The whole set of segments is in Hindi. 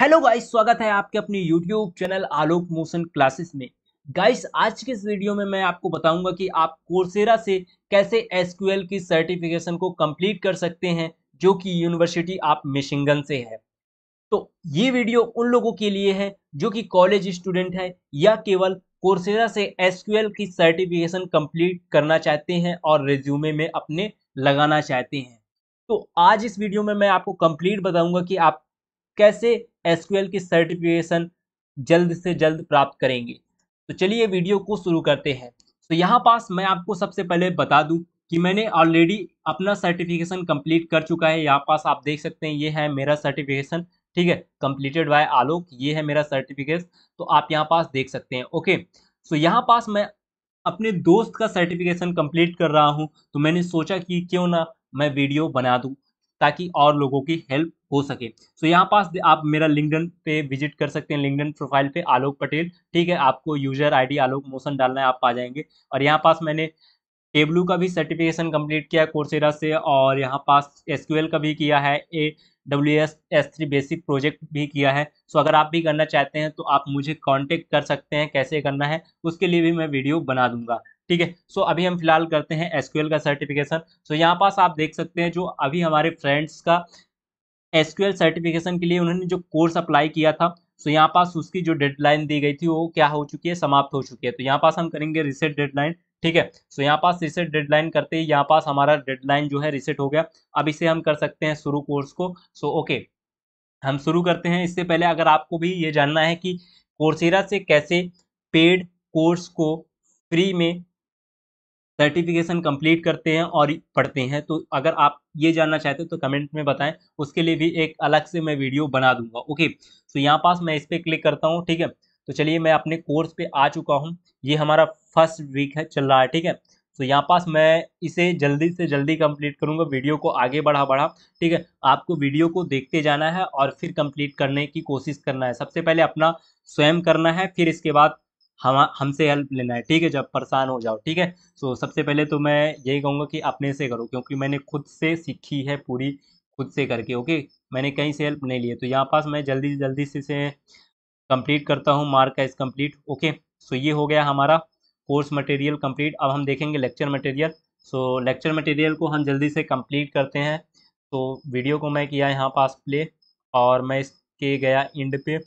हेलो गाइस स्वागत है आपके अपने YouTube channel Alok motion classes में गाइस आज के इस वीडियो में मैं आपको बताऊंगा कि आप कोर्सेरा से कैसे एसक्यूएल की सर्टिफिकेशन को कंप्लीट कर सकते हैं जो कि यूनिवर्सिटी आप मिशिंगन से है तो ये वीडियो उन लोगों के लिए है जो कि कॉलेज स्टूडेंट है या केवल कोर्सेरा से एसक्यूएल की सर्टिफिकेशन कम्प्लीट करना चाहते हैं और रिज्यूमे में अपने लगाना चाहते हैं तो आज इस वीडियो में मैं आपको कंप्लीट बताऊंगा कि आप कैसे एसक्यूएल की सर्टिफिकेशन जल्द से जल्द प्राप्त करेंगे तो चलिए वीडियो को शुरू करते हैं तो यहाँ पास मैं आपको सबसे पहले बता दूँ कि मैंने ऑलरेडी अपना सर्टिफिकेशन कंप्लीट कर चुका है यहाँ पास आप देख सकते हैं ये है मेरा सर्टिफिकेशन ठीक है कंप्लीटेड बाय आलोक ये है मेरा सर्टिफिकेट तो आप यहाँ पास देख सकते हैं ओके सो यहाँ पास मैं अपने दोस्त का सर्टिफिकेशन कंप्लीट कर रहा हूँ तो मैंने सोचा कि क्यों ना मैं वीडियो बना दूँ ताकि और लोगों की हेल्प हो सके सो so, यहाँ पास आप मेरा लिंकडन पे विजिट कर सकते हैं लिंकडन प्रोफाइल पे आलोक पटेल ठीक है आपको यूजर आईडी आलोक मोशन डालना है आप पा जाएंगे और यहाँ पास मैंने टेबलू का भी सर्टिफिकेशन कंप्लीट किया कोर्सेरा से और यहाँ पास एस का भी किया है A W S S three basic project भी किया है सो अगर आप भी करना चाहते हैं तो आप मुझे कॉन्टेक्ट कर सकते हैं कैसे करना है उसके लिए भी मैं वीडियो बना दूंगा ठीक है सो अभी हम फिलहाल करते हैं एसक्यूएल का सर्टिफिकेशन सो यहाँ पास आप देख सकते हैं जो अभी हमारे फ्रेंड्स का एसक्यूएल सर्टिफिकेशन के लिए उन्होंने जो कोर्स अप्लाई किया था सो यहाँ पास उसकी जो डेडलाइन दी गई थी वो क्या हो चुकी है समाप्त हो चुकी है तो यहाँ पास हम करेंगे रिसेट डेडलाइन ठीक है सो यहाँ पास रिसेट डेडलाइन करते ही यहाँ पास हमारा डेडलाइन जो है रिसेट हो गया अब इसे हम कर सकते हैं शुरू कोर्स को सो ओके हम शुरू करते हैं इससे पहले अगर आपको भी ये जानना है कि कोर्सेरा से कैसे पेड कोर्स को फ्री में सर्टिफिकेशन कंप्लीट करते हैं और पढ़ते हैं तो अगर आप ये जानना चाहते हो तो कमेंट में बताएं उसके लिए भी एक अलग से मैं वीडियो बना दूंगा ओके तो यहाँ पास मैं इस पर क्लिक करता हूँ ठीक है तो चलिए मैं अपने कोर्स पे आ चुका हूँ ये हमारा फर्स्ट वीक है चल रहा है ठीक है तो यहाँ पास मैं इसे जल्दी से जल्दी कंप्लीट करूँगा वीडियो को आगे बढ़ा बढ़ा ठीक है आपको वीडियो को देखते जाना है और फिर कंप्लीट करने की कोशिश करना है सबसे पहले अपना स्वयं करना है फिर इसके बाद हम हमसे हेल्प लेना है ठीक है जब परेशान हो जाओ ठीक है सो so, सबसे पहले तो मैं यही कहूँगा कि अपने से करो क्योंकि मैंने खुद से सीखी है पूरी खुद से करके ओके मैंने कहीं से हेल्प नहीं ली तो यहाँ पास मैं जल्दी जल्दी से इसे कंप्लीट करता हूँ मार्क का इस कंप्लीट ओके सो ये हो गया हमारा कोर्स मटेरियल कंप्लीट अब हम देखेंगे lecture material so lecture material को हम जल्दी से कंप्लीट करते हैं तो वीडियो को मैं किया यहाँ पास प्ले और मैं इसके गया इंड पे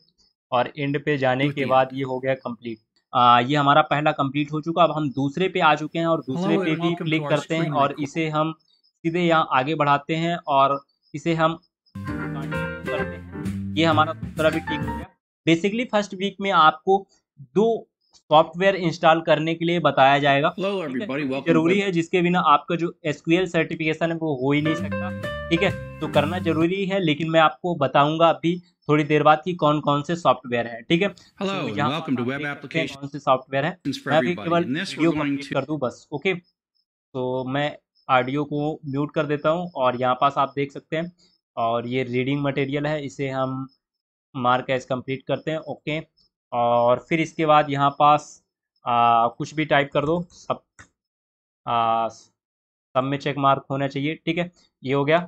और एंड पे जाने के बाद ये हो गया कम्प्लीट आ, ये हमारा पहला कंप्लीट हो चुका अब हम दूसरे पे आ चुके हैं और दूसरे पे भी क्लिक करते हैं और इसे हम सीधे यहाँ आगे बढ़ाते हैं और इसे हम करते हैं ये हमारा दूसरा भी ठीक हो गया बेसिकली फर्स्ट वीक में आपको दो सॉफ्टवेयर इंस्टॉल करने के लिए बताया जाएगा जरूरी है जिसके बिना आपका जो एसक्यूएल सर्टिफिकेशन है वो हो ही नहीं सकता ठीक है तो करना जरूरी है लेकिन मैं आपको बताऊंगा अभी थोड़ी देर बाद की कौन कौन से सॉफ्टवेयर है ठीक है तो कौन से सॉफ्टवेयर है मैं केवल वीडियो कर दू बस ओके तो मैं ऑडियो को म्यूट कर देता हूँ और यहाँ पास आप देख सकते हैं और ये रीडिंग मटेरियल है इसे हम मार्क एज कंप्लीट करते हैं ओके और फिर इसके बाद यहाँ पास आ, कुछ भी टाइप कर दो सब आ, सब में चेक मार्क होना चाहिए ठीक है ये हो गया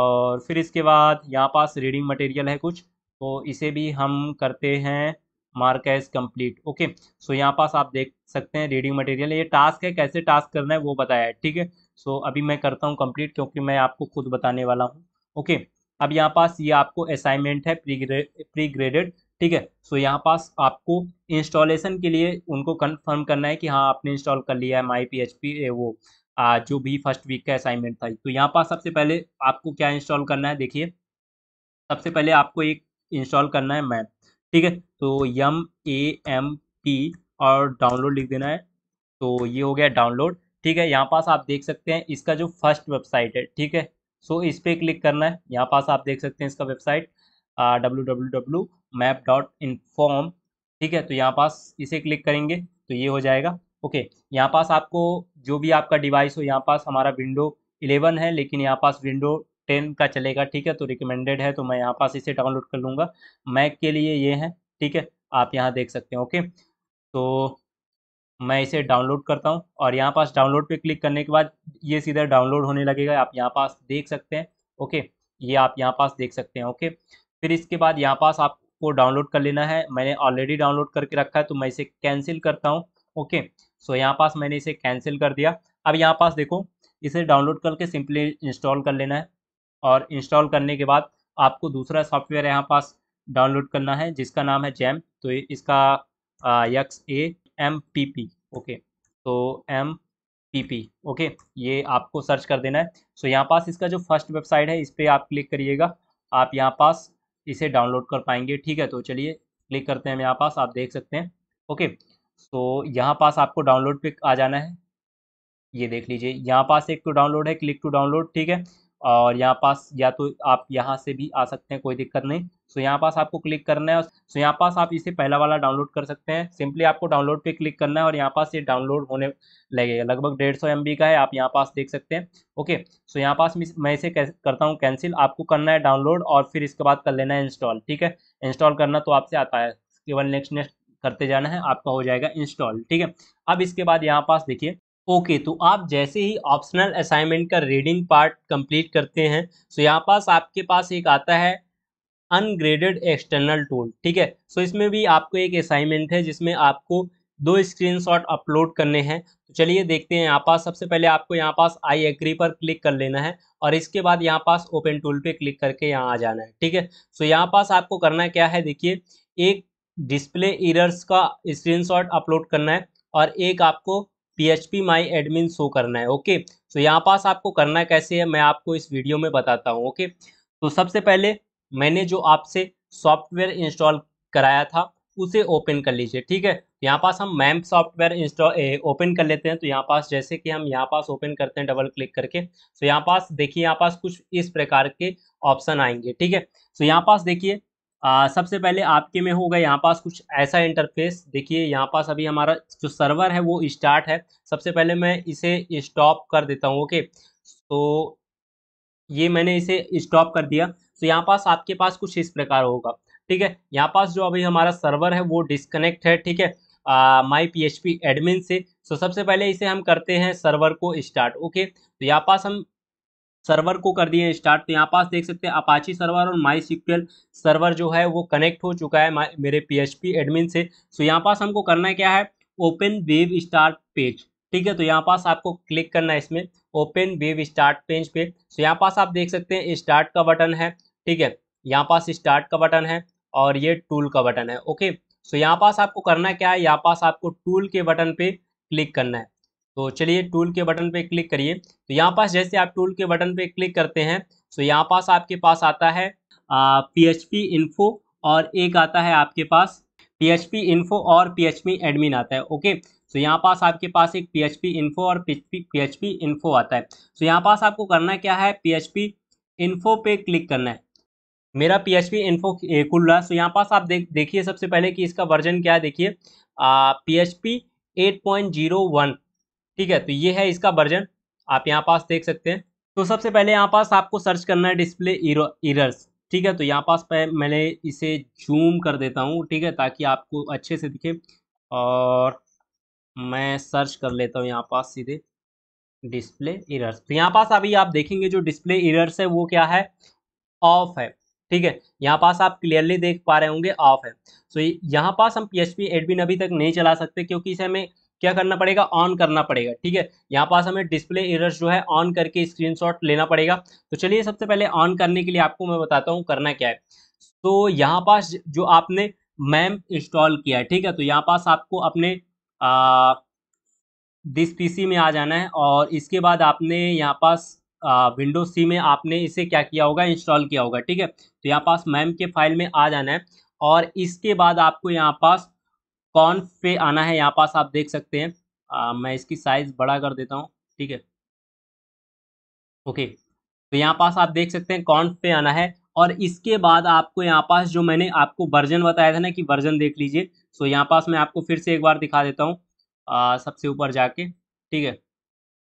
और फिर इसके बाद यहाँ पास रीडिंग मटेरियल है कुछ तो इसे भी हम करते हैं mark as complete okay so यहाँ पास आप देख सकते हैं रीडिंग मटेरियल ये टास्क है कैसे टास्क करना है वो बताया है ठीक है सो अभी मैं करता हूँ कंप्लीट क्योंकि मैं आपको खुद बताने वाला हूँ ओके okay, अब यहाँ पास ये आपको असाइनमेंट है प्री प्री ग्रेडेड ठीक है सो यहाँ पास आपको इंस्टॉलेशन के लिए उनको कन्फर्म करना है कि हाँ आपने इंस्टॉल कर लिया है माई पी एच पी वो आ, जो भी फर्स्ट वीक का असाइनमेंट था तो यहाँ पास सबसे पहले आपको क्या इंस्टॉल करना है देखिए सबसे पहले आपको एक इंस्टॉल करना है मैप ठीक है तो यम ए एम पी और डाउनलोड लिख देना है तो ये हो गया डाउनलोड ठीक है यहाँ पास आप देख सकते हैं इसका जो फर्स्ट वेबसाइट है ठीक है सो इस पर क्लिक करना है यहाँ पास आप देख सकते हैं इसका website W W W map dot form ठीक है तो यहाँ पास इसे क्लिक करेंगे तो ये हो जाएगा ओके यहाँ पास आपको जो भी आपका डिवाइस हो यहाँ पास हमारा विंडो 11 है लेकिन यहाँ पास विंडो टेन का चलेगा ठीक है तो रिकमेंडेड है तो मैं यहाँ पास इसे डाउनलोड कर लूँगा मैक के लिए ये है ठीक है आप यहाँ देख सकते हैं ओके तो मैं इसे डाउनलोड करता हूँ और यहाँ पास डाउनलोड पे क्लिक करने के बाद ये सीधा डाउनलोड होने लगेगा आप यहाँ पास देख सकते हैं ओके ये आप यहाँ पास देख सकते हैं ओके फिर इसके बाद यहाँ पास आपको डाउनलोड कर लेना है मैंने ऑलरेडी डाउनलोड करके रखा है तो मैं इसे कैंसिल करता हूँ ओके सो यहाँ पास मैंने इसे कैंसिल कर दिया अब यहाँ पास देखो इसे डाउनलोड करके सिंपली इंस्टॉल कर लेना है और इंस्टॉल करने के बाद आपको दूसरा सॉफ्टवेयर यहाँ पास डाउनलोड करना है जिसका नाम है जैम तो इसका X A M P P okay तो एम पी पी ओके ये आपको सर्च कर देना है सो यहाँ पास इसका जो फर्स्ट वेबसाइट है इस पर आप क्लिक करिएगा आप यहाँ पास इसे डाउनलोड कर पाएंगे ठीक है तो चलिए क्लिक करते हैं यहाँ पास आप देख सकते हैं ओके सो यहाँ पास आपको डाउनलोड पे आ जाना है ये देख लीजिए यहाँ पास एक तो डाउनलोड है क्लिक टू डाउनलोड ठीक है और यहाँ पास या तो आप यहाँ से भी आ सकते हैं कोई दिक्कत नहीं सो यहाँ पास आपको क्लिक करना है सो यहाँ पास आप इसे पहला वाला डाउनलोड कर सकते हैं सिंपली आपको डाउनलोड पे क्लिक करना है और यहाँ पास ये डाउनलोड होने लगेगा लगभग डेढ़ सौ एम का है आप यहाँ पास देख सकते हैं ओके सो यहाँ पास मैं इसे करता हूँ कैंसिल आपको करना है डाउनलोड और फिर इसके बाद कर लेना है इंस्टॉल ठीक है इंस्टॉल करना तो आपसे आता है केवल नेक्स्ट नेक्स्ट करते जाना है आपका हो जाएगा इंस्टॉल ठीक है अब इसके बाद यहाँ पास देखिए ओके okay, तो आप जैसे ही ऑप्शनल असाइनमेंट का रीडिंग पार्ट कंप्लीट करते हैं सो तो यहाँ पास आपके पास एक आता है अनग्रेडेड एक्सटर्नल टूल ठीक है सो इसमें भी आपको एक असाइनमेंट है जिसमें आपको दो स्क्रीनशॉट अपलोड करने हैं तो चलिए देखते हैं यहाँ पास सबसे पहले आपको यहाँ पास आई एग्री पर क्लिक कर लेना है और इसके बाद यहाँ पास ओपन टूल पे क्लिक करके यहाँ आ जाना है ठीक है सो यहाँ पास आपको करना क्या है देखिए एक डिस्प्ले इरर्स का स्क्रीनशॉट अपलोड करना है और एक आपको P H P my admin show करना है ओके सो यहाँ पास आपको करना कैसे है मैं आपको इस वीडियो में बताता हूँ ओके तो सबसे पहले मैंने जो आपसे सॉफ्टवेयर इंस्टॉल कराया था उसे ओपन कर लीजिए ठीक है यहाँ पास हम मैम सॉफ्टवेयर इंस्टॉल ओपन कर लेते हैं तो यहाँ पास जैसे कि हम यहाँ पास ओपन करते हैं डबल क्लिक करके तो यहाँ पास देखिए यहाँ पास कुछ इस प्रकार के ऑप्शन आएंगे ठीक है तो यहाँ पास देखिए आ, सबसे पहले आपके में होगा यहाँ पास कुछ ऐसा इंटरफेस देखिए यहाँ पास अभी हमारा जो सर्वर है वो स्टार्ट है सबसे पहले मैं इसे स्टॉप कर देता हूँ ओके तो ये मैंने इसे स्टॉप कर दिया तो यहाँ पास आपके पास कुछ इस प्रकार होगा ठीक है यहाँ पास जो अभी हमारा सर्वर है वो डिस्कनेक्ट है ठीक है my P H P admin से सो तो सबसे पहले इसे हम करते हैं सर्वर को स्टार्ट ओके तो यहाँ पास हम सर्वर को कर दिए स्टार्ट तो यहाँ पास देख सकते हैं अपाची सर्वर और माई सिक्वल सर्वर जो है वो कनेक्ट हो चुका है मेरे पी एडमिन से सो यहाँ पास हमको करना क्या है ओपन वेब स्टार्ट पेज ठीक है तो यहाँ पास आपको क्लिक करना है इसमें ओपन वेब स्टार्ट पेज पे सो यहाँ पास आप देख सकते हैं स्टार्ट का बटन है ठीक है यहाँ पास स्टार्ट का बटन है और ये टूल का बटन है ओके सो यहाँ पास आपको करना क्या है यहाँ पास आपको टूल के बटन पे क्लिक करना है तो चलिए टूल के बटन पे क्लिक करिए तो यहाँ पास जैसे आप टूल के बटन पे क्लिक करते हैं तो यहाँ पास आपके पास आता है पी एच पी इन्फो और एक आता है आपके पास पी एच पी इन्फो और पी एच पी एडमिन आता है ओके तो यहाँ पास आपके पास एक पी एच पी इन्फो और पी एच पी इन्फो आता है तो यहाँ पास आपको करना क्या है पी एच पी इन्फो पे क्लिक करना है मेरा पी एच पी इन्फो खुल रहा है तो यहाँ पास आप देख देखिए सबसे पहले कि इसका वर्जन क्या है देखिए P H P eight point zero one ठीक है तो ये है इसका वर्जन आप यहाँ पास देख सकते हैं तो सबसे पहले यहाँ पास आपको सर्च करना है डिस्प्ले इरर्स ठीक है तो यहाँ पास मैंने इसे जूम कर देता हूँ ठीक है ताकि आपको अच्छे से दिखे और मैं सर्च कर लेता हूँ यहाँ पास सीधे डिस्प्ले इरर्स तो यहाँ पास अभी आप देखेंगे जो डिस्प्ले इरर्स है वो क्या है ऑफ है ठीक है यहाँ पास आप क्लियरली देख पा रहे होंगे ऑफ है सो तो यहाँ पास हम पी एच पी एडमिन अभी तक नहीं चला सकते क्योंकि इसे हमें क्या करना पड़ेगा ऑन करना पड़ेगा ठीक है यहाँ पास हमें डिस्प्ले एरर्स जो है ऑन करके स्क्रीनशॉट लेना पड़ेगा तो चलिए सबसे पहले ऑन करने के लिए आपको मैं बताता हूँ करना क्या है तो यहाँ पास जो आपने मैम इंस्टॉल किया है ठीक है तो यहाँ पास आपको अपने दिस पी में आ जाना है और इसके बाद आपने यहाँ पास विंडो सी में आपने इसे क्या किया होगा इंस्टॉल किया होगा ठीक है तो यहाँ पास मैम के फाइल में आ जाना है और इसके बाद आपको यहाँ पास कौन पे आना है यहाँ पास आप देख सकते हैं आ, मैं इसकी साइज़ बड़ा कर देता हूँ ठीक है ओके तो यहाँ पास आप देख सकते हैं कौन पे आना है और इसके बाद आपको यहाँ पास जो मैंने आपको वर्जन बताया था ना कि वर्जन देख लीजिए सो यहाँ पास मैं आपको फिर से एक बार दिखा देता हूँ सबसे ऊपर जाके ठीक है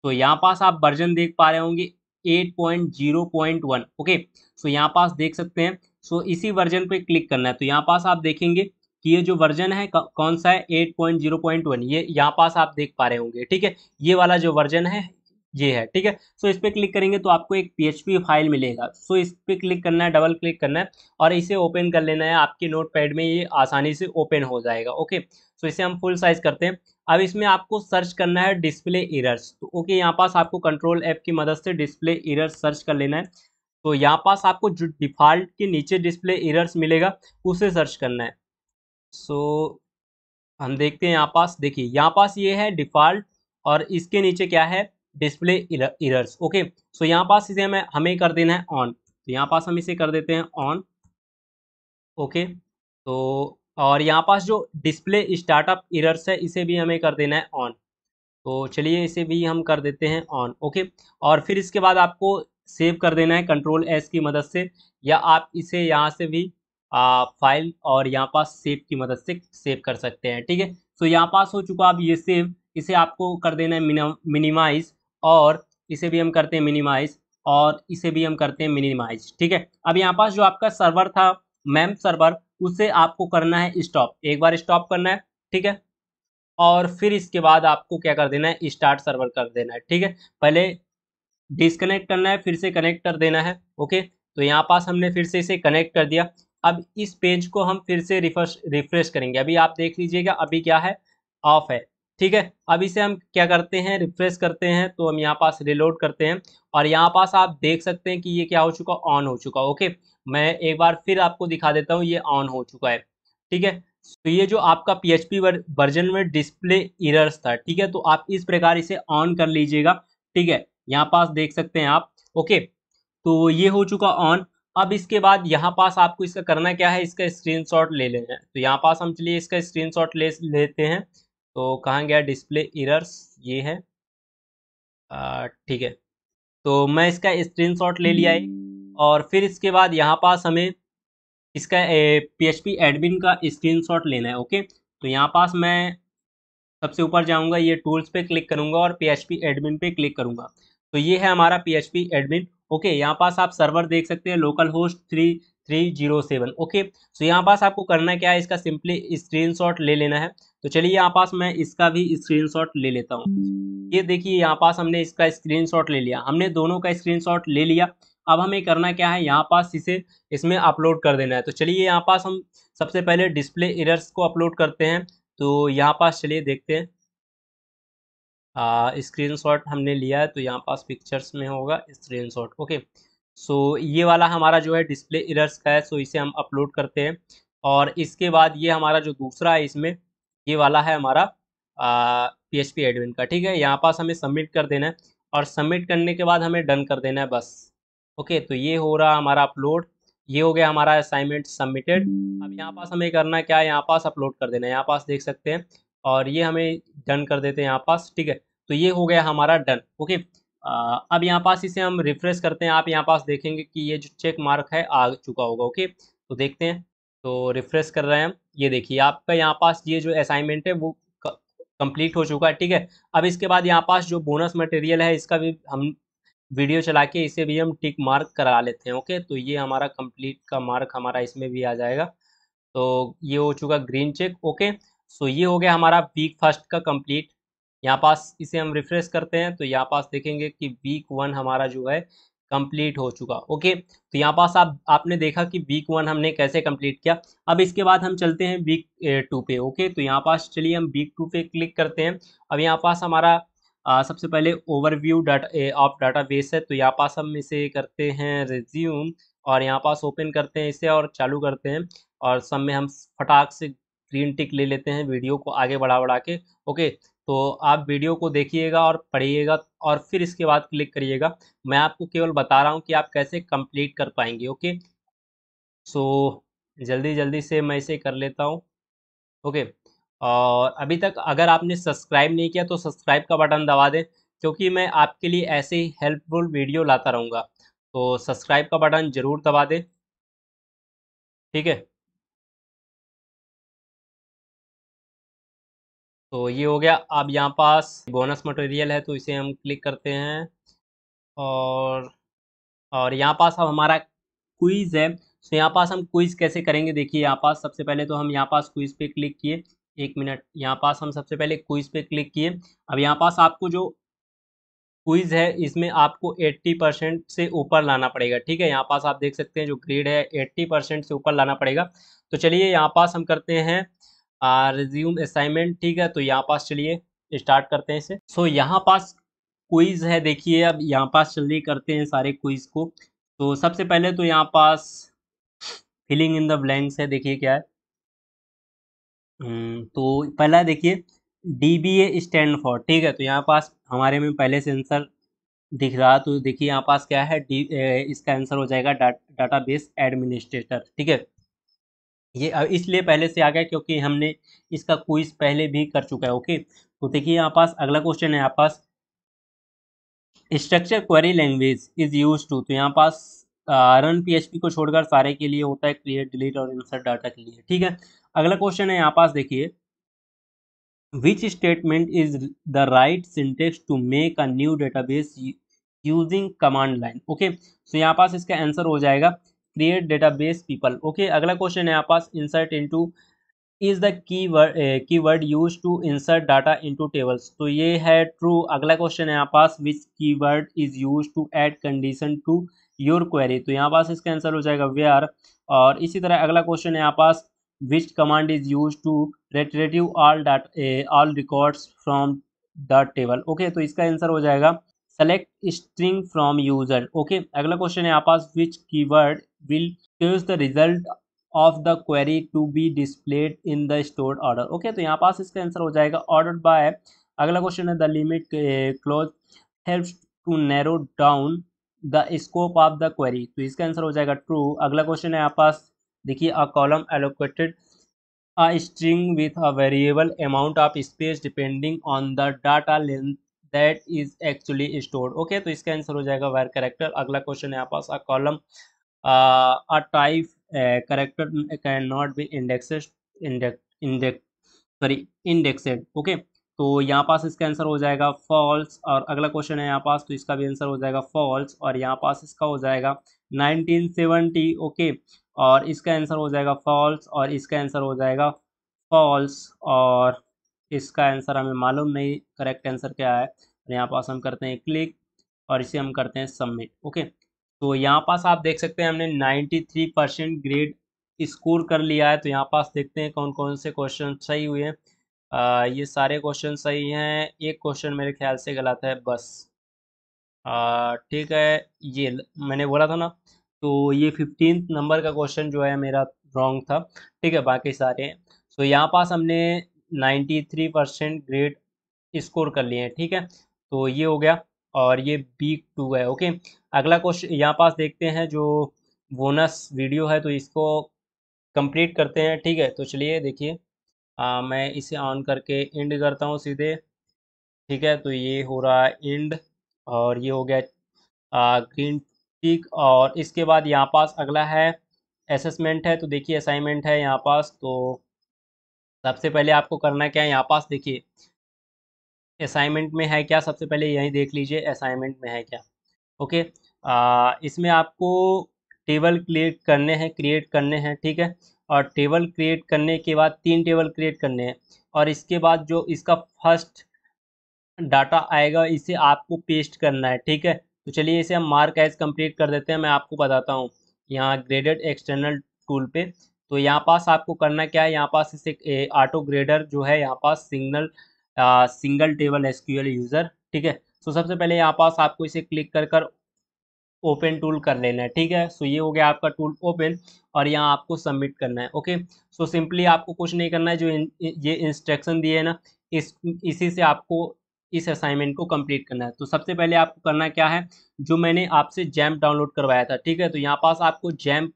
तो यहाँ पास आप वर्जन देख पा रहे होंगे 8.0.1 ओके सो यहाँ पास देख सकते हैं सो इसी वर्जन पे क्लिक करना है तो यहाँ पास आप देखेंगे कि ये जो वर्जन है कौन सा है eight point point zero one ये यहाँ पास आप देख पा रहे होंगे ठीक है ये वाला जो वर्जन है ये है ठीक है सो इस पर क्लिक करेंगे तो आपको एक पी फाइल मिलेगा सो इस पर क्लिक करना है डबल क्लिक करना है और इसे ओपन कर लेना है आपके नोट पैड में ये आसानी से ओपन हो जाएगा ओके सो इसे हम फुल साइज करते हैं अब इसमें आपको सर्च करना है डिस्प्ले इरर्स तो ओके यहाँ पास आपको कंट्रोल ऐप की मदद से डिस्प्ले इरर्स सर्च कर लेना है तो यहाँ पास आपको जो डिफ़ॉल्ट के नीचे डिस्प्ले इरर्स मिलेगा उसे सर्च करना है सो so, हम देखते हैं यहाँ पास देखिए यहाँ पास ये है डिफ़ॉल्ट और इसके नीचे क्या है डिस्प्ले इरर्स ओके सो यहाँ पास इसे हमें हमें कर देना है ऑन तो यहाँ पास हम इसे कर देते हैं ऑन ओके तो और यहाँ पास जो डिस्प्ले स्टार्टअप इरर्स है इसे भी हमें कर देना है ऑन तो चलिए इसे भी हम कर देते हैं ऑन ओके और फिर इसके बाद आपको सेव कर देना है कंट्रोल एस की मदद से या आप इसे यहाँ से भी फाइल और यहाँ पास सेव की मदद से सेव कर सकते हैं ठीक है सो यहाँ पास हो चुका अब ये सेव इसे आपको कर देना है मिनिमाइज और इसे भी हम करते हैं मिनिमाइज और इसे भी हम करते हैं मिनिमाइज ठीक है अब यहाँ पास जो आपका सर्वर था मैम सर्वर उसे आपको करना है स्टॉप एक बार स्टॉप करना है ठीक है और फिर इसके बाद आपको क्या कर देना है स्टार्ट सर्वर कर देना है ठीक है पहले डिसकनेक्ट करना है फिर से कनेक्ट कर देना है ओके तो यहाँ पास हमने फिर से इसे कनेक्ट कर दिया अब इस पेज को हम फिर से रिफ्रेश रिफ्रेश करेंगे अभी आप देख लीजिएगा अभी क्या है ऑफ है ठीक है अब इसे हम क्या करते हैं रिफ्रेश करते हैं तो हम यहाँ पास रिलोड करते हैं और यहाँ पास आप देख सकते हैं कि ये क्या हो चुका ऑन हो चुका ओके मैं एक बार फिर आपको दिखा देता हूँ ये ऑन हो चुका है ठीक है तो ये जो आपका पी एच पी वर्जन में डिस्प्ले इरर्स था ठीक है तो आप इस प्रकार इसे ऑन कर लीजिएगा ठीक है यहाँ पास देख सकते हैं आप ओके तो ये हो चुका ऑन अब इसके बाद यहाँ पास आपको इसका करना क्या है इसका स्क्रीनशॉट ले लेना है तो यहाँ पास हम चलिए इसका स्क्रीनशॉट ले लेते हैं तो कहाँ गया डिस्प्ले इरर्स ये है ठीक है तो मैं इसका स्क्रीनशॉट ले लिया है और फिर इसके बाद यहाँ पास हमें इसका पी एडमिन का स्क्रीनशॉट लेना है ओके तो यहाँ पास मैं सबसे ऊपर जाऊँगा ये टूल्स पे क्लिक करूँगा और पी एडमिन पे क्लिक करूँगा तो ये है हमारा पी एडमिन ओके यहाँ पास आप सर्वर देख सकते हैं local host three three zero seven okay so यहाँ पास आपको करना क्या है इसका सिंपली स्क्रीनशॉट ले लेना है तो चलिए यहाँ पास मैं इसका भी स्क्रीनशॉट ले लेता हूँ ये देखिए यहाँ पास हमने इसका स्क्रीनशॉट ले लिया हमने दोनों का स्क्रीनशॉट ले लिया अब हमें करना क्या है यहाँ पास इसे इसमें अपलोड कर देना है तो चलिए यहाँ पास हम सबसे पहले डिस्प्ले एरर्स को अपलोड करते हैं तो यहाँ पास चलिए देखते हैं स्क्रीनशॉट हमने लिया है तो यहाँ पास पिक्चर्स में होगा स्क्रीनशॉट ओके सो ये वाला हमारा जो है डिस्प्ले इरर्स का है सो इसे हम अपलोड करते हैं और इसके बाद ये हमारा जो दूसरा है इसमें ये वाला है हमारा पी एच पी एडमिन का ठीक है यहाँ पास हमें सबमिट कर देना है और सबमिट करने के बाद हमें डन कर देना है बस ओके तो ये हो रहा हमारा अपलोड ये हो गया हमारा असाइनमेंट सबमिटेड अब यहाँ पास हमें करना क्या है यहाँ पास अपलोड कर देना है यहाँ पास देख सकते हैं और ये हमें डन कर देते हैं यहाँ पास ठीक है तो ये हो गया हमारा डन ओके आ, अब यहाँ पास इसे हम रिफ्रेश करते हैं आप यहाँ पास देखेंगे कि ये जो चेक मार्क है आ चुका होगा ओके तो देखते हैं तो रिफ्रेश कर रहे हैं हम ये देखिए आपका यहाँ पास ये जो असाइनमेंट है वो कंप्लीट हो चुका है ठीक है अब इसके बाद यहाँ पास जो बोनस मटेरियल है इसका भी हम वीडियो चला के इसे भी हम टिक मार्क करा लेते हैं ओके तो ये हमारा कंप्लीट का मार्क हमारा इसमें भी आ जाएगा तो ये हो चुका ग्रीन चेक ओके सो ये हो गया हमारा वीक फर्स्ट का कंप्लीट यहाँ पास इसे हम रिफ्रेश करते हैं तो यहाँ पास देखेंगे कि वीक वन हमारा जो है कंप्लीट हो चुका ओके तो यहाँ पास आप आपने देखा कि वीक वन हमने कैसे कंप्लीट किया अब इसके बाद हम चलते हैं वीक टू पे ओके तो यहाँ पास चलिए हम वीक टू पे क्लिक करते हैं अब यहाँ पास हमारा आ, सबसे पहले overview data of database है तो यहाँ पास हम इसे करते हैं रिज्यूम और यहाँ पास ओपन करते हैं इसे और चालू करते हैं और सब में हम फटाक से ग्रीन टिक ले लेते हैं वीडियो को आगे बढ़ा बढ़ा के ओके तो आप वीडियो को देखिएगा और पढ़िएगा और फिर इसके बाद क्लिक करिएगा मैं आपको केवल बता रहा हूँ कि आप कैसे कंप्लीट कर पाएंगे ओके सो so, जल्दी जल्दी से मैं इसे कर लेता हूँ ओके और अभी तक अगर आपने सब्सक्राइब नहीं किया तो सब्सक्राइब का बटन दबा दें क्योंकि मैं आपके लिए ऐसे ही हेल्पफुल वीडियो लाता रहूँगा तो सब्सक्राइब का बटन ज़रूर दबा दें ठीक है तो ये हो गया अब यहाँ पास बोनस मटेरियल है तो इसे हम क्लिक करते हैं और और यहाँ पास अब हमारा क्विज़ है सो तो यहाँ पास हम क्विज़ कैसे करेंगे देखिए यहाँ पास सबसे पहले तो हम यहाँ पास क्विज़ पे क्लिक किए एक मिनट यहाँ पास हम सबसे पहले क्विज़ पे क्लिक किए अब यहाँ पास आपको जो क्विज़ है इसमें आपको 80 परसेंट से ऊपर लाना पड़ेगा ठीक है यहाँ पास आप देख सकते हैं जो ग्रेड है 80 परसेंट से ऊपर लाना पड़ेगा तो चलिए यहाँ पास हम करते हैं रिज्यूम असाइनमेंट ठीक है तो यहाँ पास चलिए स्टार्ट करते हैं इसे सो so, यहाँ पास क्विज है देखिए अब यहाँ पास जल्दी करते हैं सारे क्विज को तो सबसे पहले तो यहाँ पास फिलिंग इन द ब्लैंक्स है देखिए क्या है हम्म, तो पहला देखिए D B A stand for ठीक है तो यहाँ पास हमारे में पहले से आंसर दिख रहा तो देखिए यहाँ पास क्या है डी इसका आंसर हो जाएगा डाटा बेस एडमिनिस्ट्रेटर ठीक है ये इसलिए पहले से आ गया क्योंकि हमने इसका क्विज पहले भी कर चुका है ओके तो देखिए यहाँ पास अगला क्वेश्चन है यहाँ पास structure query language is use to तो यहाँ पास रन पीएचपी को छोड़कर सारे के लिए होता है क्रिएट डिलीट और इंसर्ट डाटा के लिए ठीक है अगला क्वेश्चन है यहाँ पास देखिए which statement is the right syntax to make a new database using command line okay so यहाँ पास इसका आंसर हो जाएगा क्रिएट डेटाबेस पीपल ओके अगला क्वेश्चन है आपके पास insert into is the keyword keyword use to insert data into tables तो ये है ट्रू अगला क्वेश्चन है यहाँ पास which keyword is use to add condition to your query तो यहाँ पास इसका आंसर हो जाएगा वेयर और इसी तरह अगला क्वेश्चन है यहाँ पास which command is use to retrieve all data all records from the table okay तो इसका आंसर हो जाएगा select string from user okay अगला क्वेश्चन है यहाँ पास which keyword will choose the result of the query to be displayed in the stored order okay okay, तो यहाँ पास इसका आंसर हो जाएगा ऑर्डर बाय अगला क्वेश्चन है the limit clause helps to narrow down the scope of the query to iska answer ho jayega true agla question hai aap पास देखिए a column allocated a string with a variable amount of space depending on the data length that is actually stored okay तो इसका आंसर हो जाएगा वायर character अगला क्वेश्चन है आप पास a column uh, a type uh, character cannot be indexed index index sorry indexed okay तो यहाँ पास इसका आंसर हो जाएगा फॉल्स और अगला क्वेश्चन है यहाँ पास तो इसका भी आंसर हो जाएगा फॉल्स और यहाँ पास इसका हो जाएगा 1970 ओके और इसका आंसर हो जाएगा फॉल्स और इसका आंसर हो जाएगा फॉल्स और इसका आंसर हमें मालूम नहीं करेक्ट आंसर क्या है यहाँ पास हम करते हैं क्लिक और इसे हम करते हैं सबमिट ओके तो यहाँ पास आप देख सकते हैं हमने 93 परसेंट ग्रेड स्कोर कर लिया है तो यहाँ पास देखते हैं कौन कौन से क्वेश्चन सही हुए हैं ये सारे क्वेश्चन सही हैं एक क्वेश्चन मेरे ख्याल से गलत है बस आ, ठीक है ये मैंने बोला था ना तो ये फिफ्टीन नंबर का क्वेश्चन जो है मेरा रॉन्ग था ठीक है बाकी सारे तो यहाँ पास हमने 93 परसेंट ग्रेड स्कोर कर लिए हैं ठीक है तो ये हो गया और ये बी टू है ओके अगला क्वेश्चन यहाँ पास देखते हैं जो बोनस वीडियो है तो इसको कंप्लीट करते हैं ठीक है तो चलिए देखिए मैं इसे ऑन करके एंड करता हूँ सीधे ठीक है तो ये हो रहा है एंड और ये हो गया आ, ग्रीन टिक और इसके बाद यहाँ पास अगला है असेसमेंट है तो देखिए असाइनमेंट है यहाँ पास तो सबसे पहले आपको करना क्या है यहाँ पास देखिए असाइनमेंट में है क्या सबसे पहले यही देख लीजिए असाइनमेंट में है क्या ओके आ, इसमें आपको टेबल क्रिएट करने हैं क्रिएट करने हैं ठीक है और टेबल क्रिएट करने के बाद तीन टेबल क्रिएट करने हैं और इसके बाद जो इसका फर्स्ट डाटा आएगा इसे आपको पेस्ट करना है ठीक है तो चलिए इसे हम मार्क एज कंप्लीट कर देते हैं मैं आपको बताता हूँ यहाँ ग्रेडेड एक्सटर्नल टूल पे तो यहाँ पास आपको करना क्या है यहाँ पास इसे ऑटो ग्रेडर जो है यहाँ पास signal single table S user ठीक है सो सबसे पहले यहाँ पास आपको इसे क्लिक कर कर ओपन टूल कर लेना है ठीक है सो ये हो गया आपका टूल ओपन और यहाँ आपको सबमिट करना है ओके सो सिंपली आपको कुछ नहीं करना है जो इन, ये इंस्ट्रक्शन दिए है ना इस इसी से आपको इस असाइनमेंट को कंप्लीट करना है तो सबसे पहले आपको करना क्या है जो मैंने आपसे जैम डाउनलोड करवाया था ठीक है तो यहाँ पास आपको जैम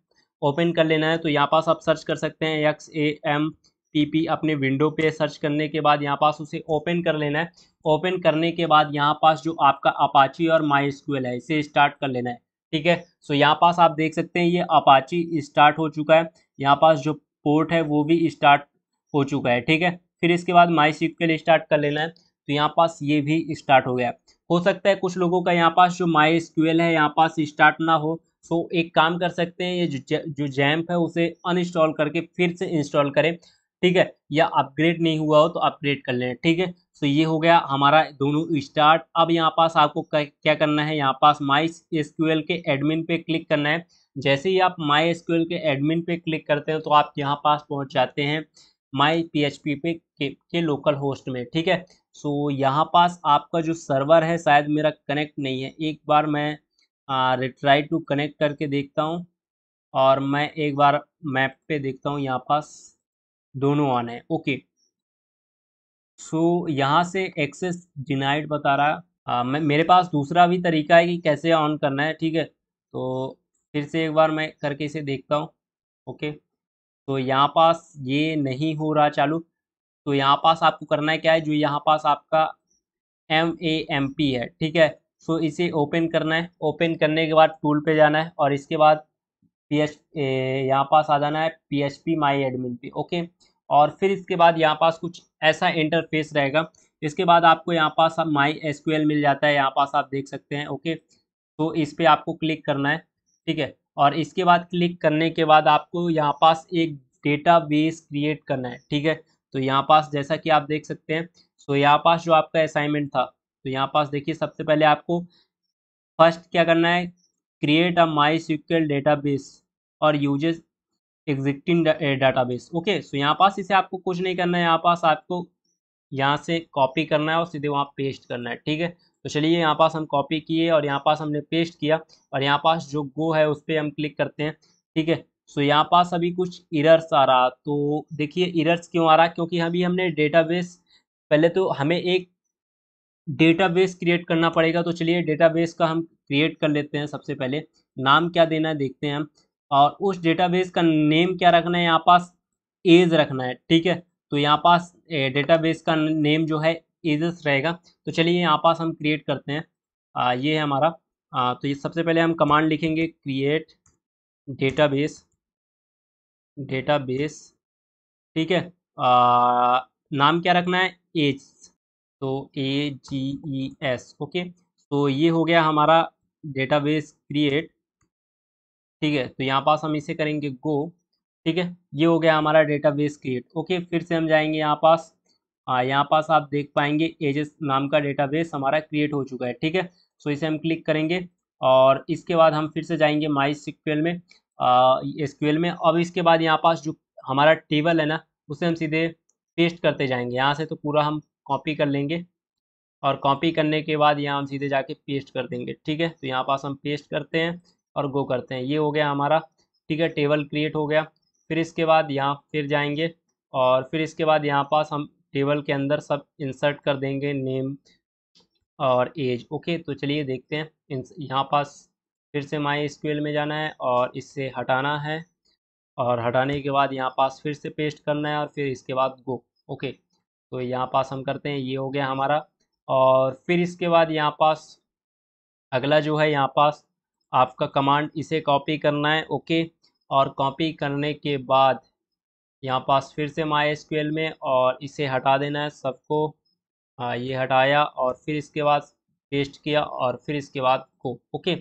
ओपन कर लेना है तो यहाँ पास आप सर्च कर सकते हैं एक्स ए एम टीपी अपने विंडो पे सर्च करने के बाद यहाँ पास उसे ओपन कर लेना है ओपन करने के बाद यहाँ पास जो आपका अपाची और माई है इसे स्टार्ट कर लेना है ठीक है सो यहाँ पास आप देख सकते हैं ये अपाची स्टार्ट हो चुका है यहाँ पास जो पोर्ट है वो भी स्टार्ट हो चुका है ठीक है फिर इसके बाद माई सीक्वल स्टार्ट कर लेना है तो यहाँ पास ये भी स्टार्ट हो गया हो सकता है कुछ लोगों का यहाँ पास जो माई एसक्यूएल है यहाँ पास स्टार्ट ना हो सो एक काम कर सकते हैं ये जो जैम्प है उसे अनइंस्टॉल करके फिर से इंस्टॉल करें ठीक है या अपग्रेड नहीं हुआ हो तो अपग्रेड कर लेना ठीक है तो ये हो गया हमारा दोनों स्टार्ट अब यहाँ पास आपको क्या करना है यहाँ पास माई एस के एडमिन पे क्लिक करना है जैसे ही आप माई एस के एडमिन पे क्लिक करते हो तो आप यहाँ पास पहुँच जाते हैं माई पी पे के, के लोकल होस्ट में ठीक है सो so, यहाँ पास आपका जो सर्वर है शायद मेरा कनेक्ट नहीं है एक बार मैं रिट्राई टू कनेक्ट करके देखता हूँ और मैं एक बार मैप पे देखता हूँ यहाँ पास दोनों ऑन है ओके सो so, यहाँ से एक्सेस डिनाइड बता रहा आ, हाँ, मैं मेरे पास दूसरा भी तरीका है कि कैसे ऑन करना है ठीक है तो फिर से एक बार मैं करके इसे देखता हूँ ओके तो यहाँ पास ये नहीं हो रहा चालू तो यहाँ पास आपको करना है क्या है जो यहाँ पास आपका एम ए एम पी है ठीक है सो इसे ओपन करना है ओपन करने के बाद टूल पे जाना है और इसके बाद पी एच यहाँ पास आ जाना है P H P my admin पे ओके और फिर इसके बाद यहाँ पास कुछ ऐसा इंटरफेस रहेगा इसके बाद आपको यहाँ पास आप माई एस मिल जाता है यहाँ पास आप देख सकते हैं ओके तो इस पर आपको क्लिक करना है ठीक है और इसके बाद क्लिक करने के बाद आपको यहाँ पास एक डेटा बेस क्रिएट करना है ठीक है तो यहाँ पास जैसा कि आप देख सकते हैं सो यहाँ पास जो आपका असाइनमेंट था तो यहाँ पास देखिए सबसे पहले आपको फर्स्ट क्या करना है create a my mysql database और uses existing base okay so यहाँ पास इसे आपको कुछ नहीं करना है यहाँ पास आपको यहाँ से कॉपी करना है और सीधे वहाँ पेस्ट करना है ठीक है तो चलिए यहाँ पास हम कॉपी किए और यहाँ पास हमने पेस्ट किया और यहाँ पास जो गो है उस पर हम क्लिक करते हैं ठीक है सो यहाँ पास अभी कुछ इरर्स आ रहा तो देखिए इरर्स क्यों आ रहा क्योंकि अभी हमने डेटाबेस पहले तो हमें एक डेटाबेस क्रिएट करना पड़ेगा तो चलिए डेटाबेस का हम क्रिएट कर लेते हैं सबसे पहले नाम क्या देना है देखते हैं हम और उस डेटाबेस का नेम क्या रखना है यहाँ पास एज रखना है ठीक है तो यहाँ पास डेटाबेस का नेम जो है एजस रहेगा तो चलिए यहाँ पास हम क्रिएट करते हैं आ, ये है हमारा आ, तो ये सबसे पहले हम कमांड लिखेंगे क्रिएट डेटाबेस डेटाबेस ठीक है आ, नाम क्या रखना है एज तो ए जी ई एस ओके तो ये हो गया हमारा डेटाबेस क्रिएट ठीक है तो यहाँ पास हम इसे करेंगे गो ठीक है ये हो गया हमारा डेटाबेस क्रिएट ओके फिर से हम जाएंगे यहाँ पास हाँ, यहाँ पास आप देख पाएंगे एजेस नाम का डेटाबेस हमारा क्रिएट हो चुका है ठीक है सो इसे हम क्लिक करेंगे और इसके बाद हम फिर से जाएंगे माई सिक्वेल में एस में अब इसके बाद यहाँ पास जो हमारा टेबल है ना उसे हम सीधे पेस्ट करते जाएंगे यहाँ से तो पूरा हम कॉपी कर लेंगे और कॉपी करने के बाद यहाँ हम सीधे जाके पेस्ट कर देंगे ठीक है तो यहाँ पास हम पेस्ट करते हैं और गो करते हैं ये हो गया हमारा ठीक है टेबल क्रिएट हो गया फिर इसके बाद यहाँ फिर जाएंगे और फिर इसके बाद यहाँ पास हम टेबल के अंदर सब इंसर्ट कर देंगे नेम और एज ओके तो चलिए देखते हैं यहाँ पास फिर से माई स्क्वेल में जाना है और इससे हटाना है और हटाने के बाद यहाँ पास फिर से पेस्ट करना है और फिर इसके बाद गो ओके तो यहाँ पास हम करते हैं ये हो गया हमारा और फिर इसके बाद यहाँ पास अगला जो है यहाँ पास आपका कमांड इसे कॉपी करना है ओके और कॉपी करने के बाद यहाँ पास फिर से माई एस में और इसे हटा देना है सबको हाँ, ये हटाया और फिर इसके बाद पेस्ट किया और फिर इसके बाद को ओके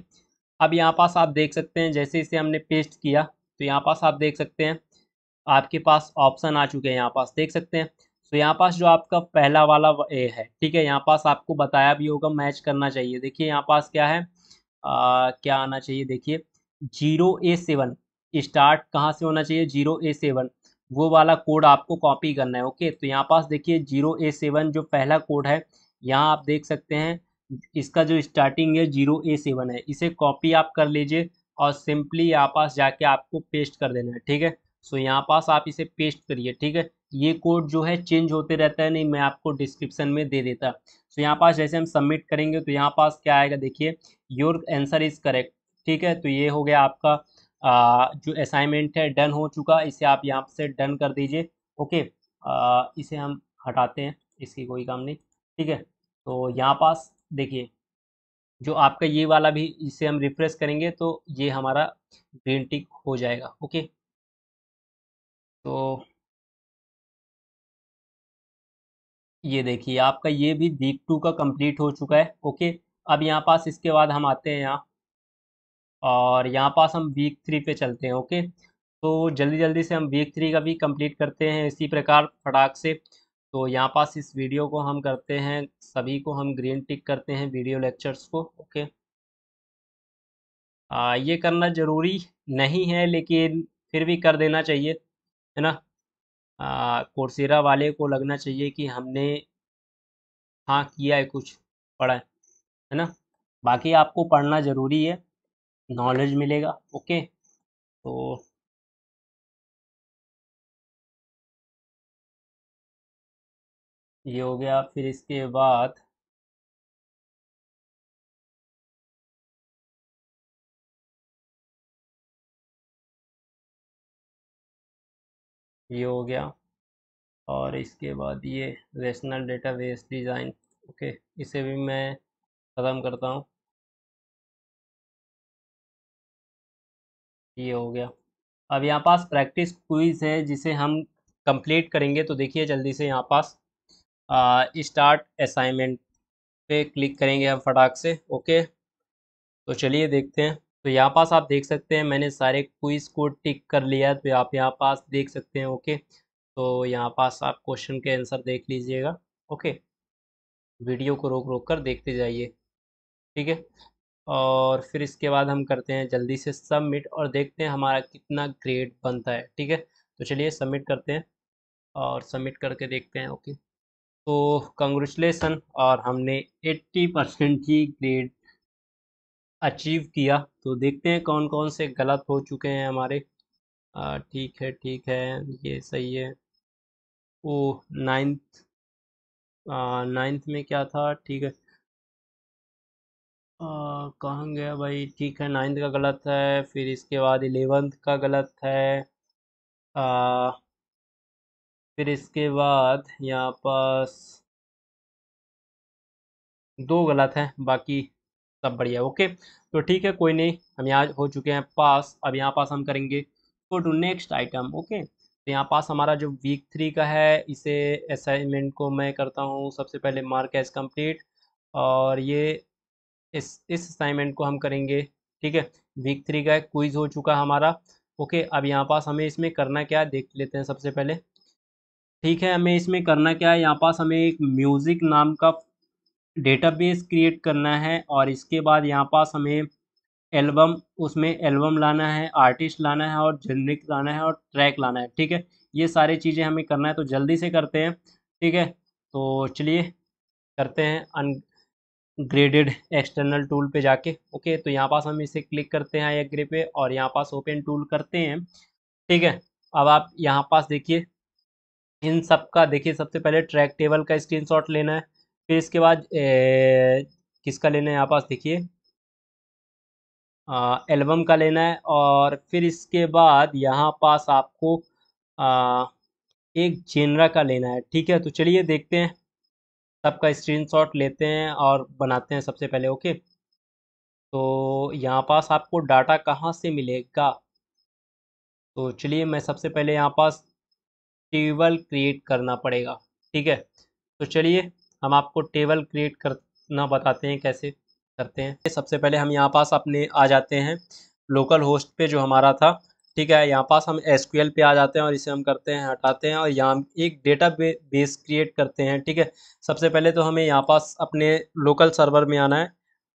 अब यहाँ पास आप देख सकते हैं जैसे इसे हमने पेस्ट किया तो यहाँ पास आप देख सकते हैं आपके पास ऑप्शन आ चुके हैं यहाँ पास देख सकते हैं तो यहाँ पास जो आपका पहला वाला ए है ठीक है यहाँ पास आपको बताया भी होगा मैच करना चाहिए देखिए यहाँ पास क्या है आ, क्या आना चाहिए देखिए जीरो ए सेवन स्टार्ट कहाँ से होना चाहिए जीरो ए सेवन वो वाला कोड आपको कॉपी करना है ओके तो यहाँ पास देखिए जीरो ए सेवन जो पहला कोड है यहाँ आप देख सकते हैं इसका जो स्टार्टिंग है जीरो ए सेवन है इसे कॉपी आप कर लीजिए और सिंपली यहाँ पास जाके आपको पेस्ट कर देना है ठीक है सो यहाँ पास आप इसे पेस्ट करिए ठीक है ये कोड जो है चेंज होते रहता है नहीं मैं आपको डिस्क्रिप्शन में दे देता तो यहाँ पास जैसे हम सबमिट करेंगे तो यहाँ पास क्या आएगा देखिए योर आंसर इज़ करेक्ट ठीक है तो ये हो गया आपका आ, जो असाइनमेंट है डन हो चुका इसे आप यहाँ से डन कर दीजिए ओके आ, इसे हम हटाते हैं इसकी कोई काम नहीं ठीक है तो यहाँ पास देखिए जो आपका ये वाला भी इसे हम रिफ्रेश करेंगे तो ये हमारा ग्रीन टिक हो जाएगा ओके तो ये देखिए आपका ये भी वीक टू का कंप्लीट हो चुका है ओके अब यहाँ पास इसके बाद हम आते हैं यहाँ और यहाँ पास हम वीक थ्री पे चलते हैं ओके तो जल्दी जल्दी से हम वीक थ्री का भी कंप्लीट करते हैं इसी प्रकार फटाक से तो यहाँ पास इस वीडियो को हम करते हैं सभी को हम ग्रीन टिक करते हैं वीडियो लेक्चर्स को ओके आ, ये करना ज़रूरी नहीं है लेकिन फिर भी कर देना चाहिए है ना कोर्सेरा वाले को लगना चाहिए कि हमने हाँ किया है कुछ पढ़ा है है ना बाकी आपको पढ़ना ज़रूरी है नॉलेज मिलेगा ओके तो ये हो गया फिर इसके बाद ये हो गया और इसके बाद ये रेशनल बेस डिज़ाइन ओके इसे भी मैं ख़त्म करता हूँ ये हो गया अब यहाँ पास प्रैक्टिस क्विज है जिसे हम कंप्लीट करेंगे तो देखिए जल्दी से यहाँ पास स्टार्ट असाइनमेंट पे क्लिक करेंगे हम फटाक से ओके तो चलिए देखते हैं तो यहाँ पास आप देख सकते हैं मैंने सारे क्विज को टिक कर लिया तो आप यहाँ पास देख सकते हैं ओके तो यहाँ पास आप क्वेश्चन के आंसर देख लीजिएगा ओके वीडियो को रोक रोक कर देखते जाइए ठीक है और फिर इसके बाद हम करते हैं जल्दी से सबमिट और देखते हैं हमारा कितना ग्रेड बनता है ठीक है तो चलिए सबमिट करते हैं और सबमिट करके देखते हैं ओके तो कंग्रेचुलेसन और हमने 80 परसेंट ही ग्रेड अचीव किया तो देखते हैं कौन कौन से गलत हो चुके हैं हमारे ठीक है ठीक है ये सही है ओ नाइन्थ नाइन्थ में क्या था ठीक है कहाँ गया भाई ठीक है नाइन्थ का गलत है फिर इसके बाद इलेवेंथ का गलत है आ, फिर इसके बाद यहाँ पास दो गलत हैं बाकी सब बढ़िया ओके तो ठीक है कोई नहीं हम यहाँ हो चुके हैं पास अब यहाँ पास हम करेंगे go to next item okay तो यहाँ पास हमारा जो वीक थ्री का है इसे असाइनमेंट को मैं करता हूँ सबसे पहले मार्क एज कम्प्लीट और ये इस इस असाइनमेंट को हम करेंगे ठीक है वीक थ्री का क्विज हो चुका हमारा ओके अब यहाँ पास हमें इसमें करना क्या है देख लेते हैं सबसे पहले ठीक है हमें इसमें करना क्या है यहाँ पास हमें एक म्यूज़िक नाम का डेटाबेस क्रिएट करना है और इसके बाद यहाँ पास हमें एल्बम उसमें एल्बम लाना है आर्टिस्ट लाना है और जेनरिक लाना है और ट्रैक लाना है ठीक है ये सारी चीज़ें हमें करना है तो जल्दी से करते हैं ठीक है तो चलिए करते हैं अन ग्रेडेड एक्सटर्नल टूल पे जाके ओके तो यहाँ पास हम इसे क्लिक करते हैं एक ग्रे पे और यहाँ पास ओपन टूल करते हैं ठीक है अब आप यहाँ पास देखिए इन सब का देखिए सबसे पहले ट्रैक टेबल का स्क्रीनशॉट लेना है फिर इसके बाद ए, किसका लेना है यहाँ पास देखिए एल्बम का लेना है और फिर इसके बाद यहाँ पास आपको आ, एक जेनरा का लेना है ठीक है तो चलिए देखते हैं सबका स्क्रीनशॉट लेते हैं और बनाते हैं सबसे पहले ओके तो यहाँ पास आपको डाटा कहाँ से मिलेगा तो चलिए मैं सबसे पहले यहाँ पास टेबल क्रिएट करना पड़ेगा ठीक है तो चलिए हम आपको टेबल क्रिएट करना बताते हैं कैसे करते हैं सबसे पहले हम यहाँ पास अपने आ जाते हैं लोकल होस्ट पे जो हमारा था ठीक है यहाँ पास हम एस पे आ जाते हैं और इसे हम करते हैं हटाते हैं और यहाँ एक डेटा बेस क्रिएट करते हैं ठीक है सबसे पहले तो हमें यहाँ पास अपने लोकल सर्वर में आना है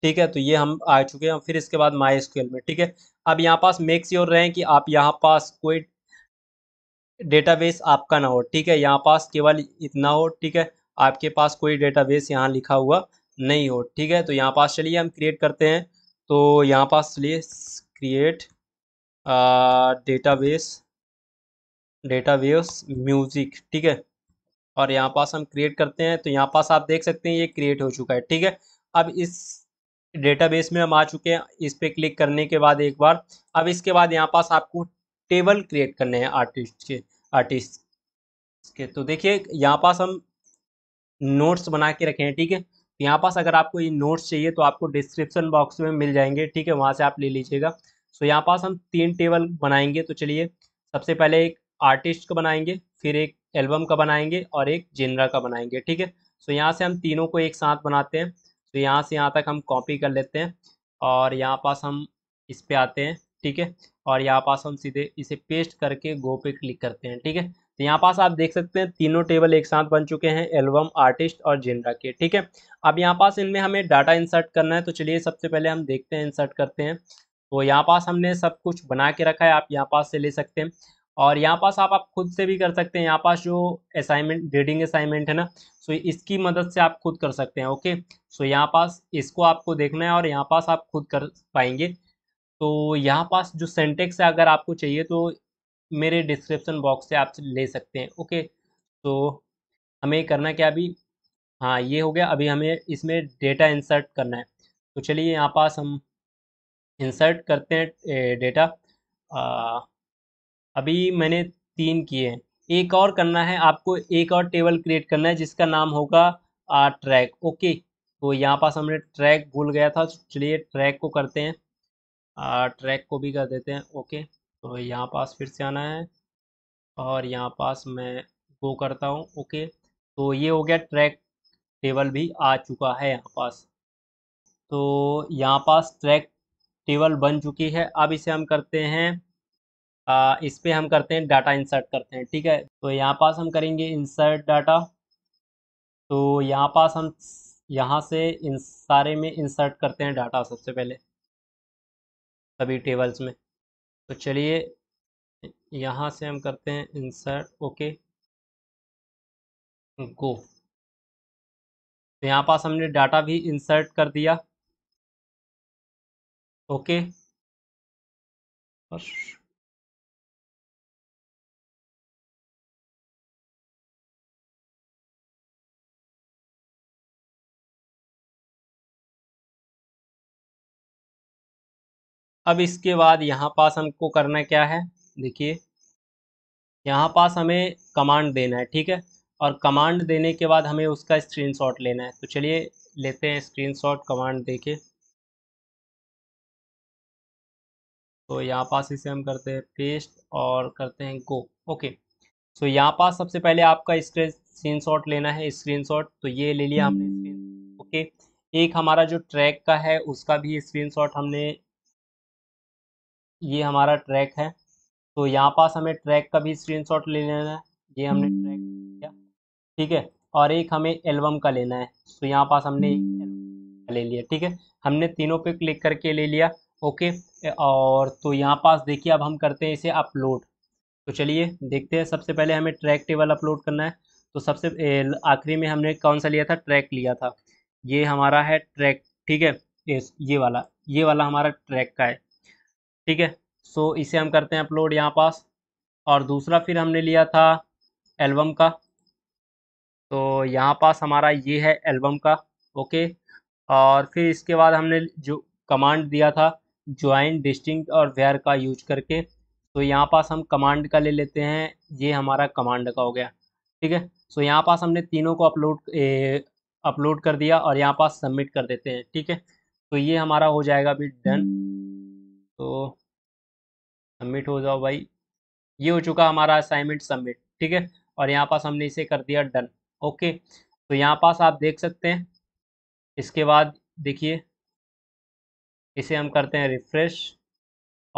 ठीक है तो ये हम आ चुके हैं फिर इसके बाद माई एस में ठीक है अब यहाँ पास मेक श्योर रहें कि आप यहाँ पास कोई डेटाबेस आपका ना हो ठीक है यहाँ पास केवल इतना हो ठीक है आपके पास कोई डेटाबेस यहाँ लिखा हुआ नहीं हो ठीक है तो यहाँ पास चलिए हम क्रिएट करते हैं तो यहाँ पास चलिए क्रिएट डेटाबेस डेटाबेस म्यूज़िक ठीक है और यहाँ पास हम क्रिएट करते हैं तो यहाँ पास आप देख सकते हैं ये क्रिएट हो चुका है ठीक है अब इस डेटाबेस में हम आ चुके हैं इस पर क्लिक करने के बाद एक बार अब इसके बाद यहाँ पास आपको टेबल क्रिएट करने हैं आर्टिस्ट के आर्टिस्ट के तो देखिए यहाँ पास हम नोट्स बना के रखे हैं ठीक है तो यहाँ पास अगर आपको ये नोट्स चाहिए तो आपको डिस्क्रिप्शन बॉक्स में मिल जाएंगे ठीक है वहाँ से आप ले लीजिएगा सो यहाँ पास हम तीन टेबल बनाएंगे तो चलिए सबसे पहले एक आर्टिस्ट का बनाएंगे फिर एक एल्बम का बनाएंगे और एक जेनरा का बनाएंगे ठीक है सो यहाँ से हम तीनों को एक साथ बनाते हैं तो यहाँ से यहाँ तक हम कॉपी कर लेते हैं और यहाँ पास हम इस पर आते हैं ठीक है और यहाँ पास हम सीधे इसे पेस्ट करके गो पे क्लिक करते हैं ठीक है तो यहाँ पास आप देख सकते हैं तीनों टेबल एक साथ बन चुके हैं एल्बम आर्टिस्ट और जिनरा के ठीक है अब यहाँ पास इनमें हमें डाटा इंसर्ट करना है तो चलिए सबसे पहले हम देखते हैं इंसर्ट करते हैं तो यहाँ पास हमने सब कुछ बना के रखा है आप यहाँ पास से ले सकते हैं और यहाँ पास आप आप खुद से भी कर सकते हैं यहाँ पास जो असाइनमेंट रीडिंग असाइनमेंट है ना सो इसकी मदद से आप खुद कर सकते हैं ओके सो यहाँ पास इसको आपको देखना है और यहाँ पास आप खुद कर पाएंगे तो यहाँ पास जो सेंटेक्स है अगर आपको चाहिए तो मेरे डिस्क्रिप्शन बॉक्स से आप ले सकते हैं ओके तो हमें करना क्या अभी हाँ ये हो गया अभी हमें इसमें डेटा इंसर्ट करना है तो चलिए यहाँ पास हम इंसर्ट करते हैं डेटा अभी मैंने तीन किए हैं एक और करना है आपको एक और टेबल क्रिएट करना है जिसका नाम होगा आ, ट्रैक ओके तो यहाँ पास हमने ट्रैक भूल गया था चलिए ट्रैक को करते हैं आ, ट्रैक को भी कर देते हैं ओके तो यहाँ पास फिर से आना है और यहाँ पास मैं गो करता हूँ ओके तो ये हो गया ट्रैक टेबल भी आ चुका है यहाँ पास तो यहाँ पास ट्रैक टेबल बन चुकी है अब इसे हम करते हैं आ, इस पर हम करते हैं डाटा इंसर्ट करते हैं ठीक है तो यहाँ पास हम करेंगे इंसर्ट डाटा तो यहाँ पास हम यहाँ से इन सारे में इंसर्ट करते हैं डाटा सबसे पहले सभी टेबल्स में तो चलिए यहाँ से हम करते हैं इंसर्ट ओके गो तो यहाँ पास हमने डाटा भी इंसर्ट कर दिया ओके और अब इसके बाद यहाँ पास हमको करना क्या है देखिए यहाँ पास हमें कमांड देना है ठीक है और कमांड देने के बाद हमें उसका स्क्रीनशॉट लेना है तो चलिए लेते हैं स्क्रीनशॉट कमांड देके तो यहाँ पास इसे हम करते हैं पेस्ट और करते हैं गो ओके सो यहाँ पास सबसे पहले आपका स्क्रीन शॉट लेना है स्क्रीन शॉट तो ये ले लिया हमने स्क्रीन ओके एक हमारा जो ट्रैक का है उसका भी स्क्रीन शॉट हमने ये हमारा ट्रैक है तो यहाँ पास हमें ट्रैक का भी शॉट ले लेना है ये हमने ट्रैक किया ठीक है और एक हमें एल्बम का लेना है तो यहाँ पास हमने एक ले लिया ठीक है हमने तीनों पे क्लिक करके ले लिया ओके और तो यहाँ पास देखिए अब हम करते हैं इसे अपलोड तो चलिए देखते हैं सबसे पहले हमें ट्रैक टेबल अपलोड करना है तो सबसे आखिरी में हमने कौन सा लिया था ट्रैक लिया था ये हमारा है ट्रैक ठीक है ये वाला ये वाला हमारा ट्रैक का है ठीक है सो इसे हम करते हैं अपलोड यहाँ पास और दूसरा फिर हमने लिया था एल्बम का तो यहाँ पास हमारा ये है एल्बम का ओके और फिर इसके बाद हमने जो कमांड दिया था ज्वाइन डिस्टिंग और वेयर का यूज करके तो यहाँ पास हम कमांड का ले लेते हैं ये हमारा कमांड का हो गया ठीक है सो यहाँ पास हमने तीनों को अपलोड अपलोड कर दिया और यहाँ पास सबमिट कर देते हैं ठीक है तो ये हमारा हो जाएगा अभी डन तो सबमिट हो जाओ भाई ये हो चुका हमारा असाइनमेंट सबमिट ठीक है और यहाँ पास हमने इसे कर दिया डन ओके तो यहाँ पास आप देख सकते हैं इसके बाद देखिए इसे हम करते हैं रिफ्रेश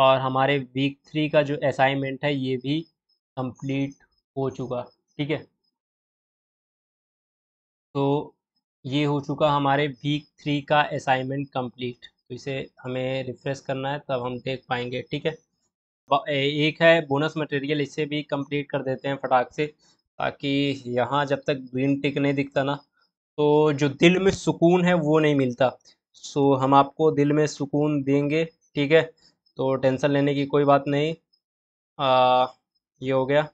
और हमारे वीक थ्री का जो असाइनमेंट है ये भी कंप्लीट हो चुका ठीक है तो ये हो चुका हमारे वीक थ्री का असाइनमेंट कंप्लीट तो इसे हमें रिफ्रेश करना है तब हम देख पाएंगे ठीक है एक है बोनस मटेरियल इसे भी कंप्लीट कर देते हैं फटाक से ताकि यहाँ जब तक ग्रीन टिक नहीं दिखता ना तो जो दिल में सुकून है वो नहीं मिलता सो हम आपको दिल में सुकून देंगे ठीक है तो टेंशन लेने की कोई बात नहीं आ, ये हो गया